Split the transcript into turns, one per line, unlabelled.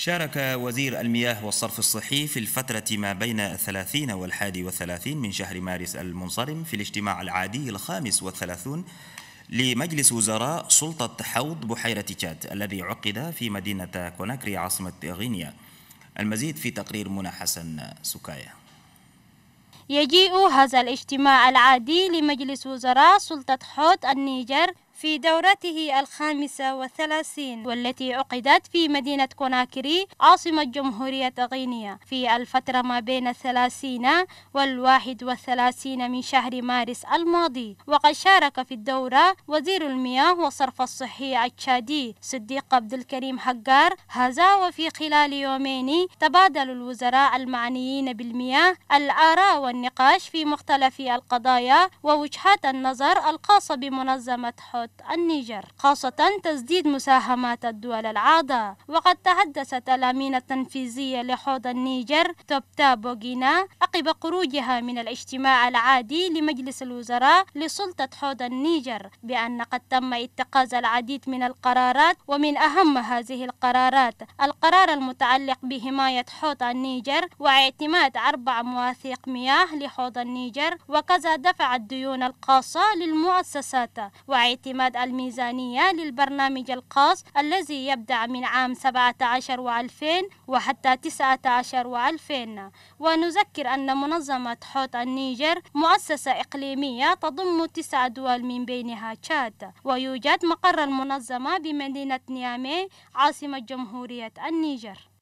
شارك وزير المياه والصرف الصحي في الفترة ما بين الثلاثين والحادي والثلاثين من شهر مارس المنصرم في الاجتماع العادي الخامس والثلاثون لمجلس وزراء سلطة حوض بحيرة تشاد الذي عقد في مدينة كوناكري عاصمة غينيا المزيد في تقرير منى حسن سكايه
يجيء هذا الاجتماع العادي لمجلس وزراء سلطة حوض النيجر في دورته الخامسة والثلاثين والتي عقدت في مدينة كوناكري عاصمة جمهورية غينيا في الفترة ما بين الثلاثين والواحد والثلاثين من شهر مارس الماضي وقد شارك في الدورة وزير المياه والصرف الصحي التشادي صديق عبد الكريم حجار هذا وفي خلال يومين تبادل الوزراء المعنيين بالمياه الآراء والنقاش في مختلف القضايا ووجهات النظر الخاصة بمنظمة حوت النيجر خاصة تسديد مساهمات الدول العادة وقد تحدثت الأمين التنفيذية لحوض النيجر توبتا بوغينا عقب خروجها من الاجتماع العادي لمجلس الوزراء لسلطة حوض النيجر بأن قد تم اتخاذ العديد من القرارات ومن أهم هذه القرارات القرار المتعلق بحماية حوض النيجر واعتماد أربع مواثيق مياه لحوض النيجر وكذا دفع الديون الخاصة للمؤسسات واعتماد الاعتماد الميزانية للبرنامج الخاص الذي يبدأ من عام 17 و2000 وحتى 19 و2000 ونذكر أن منظمة حوت النيجر مؤسسة إقليمية تضم تسع دول من بينها تشاد ويوجد مقر المنظمة بمدينة نيامي عاصمة جمهورية النيجر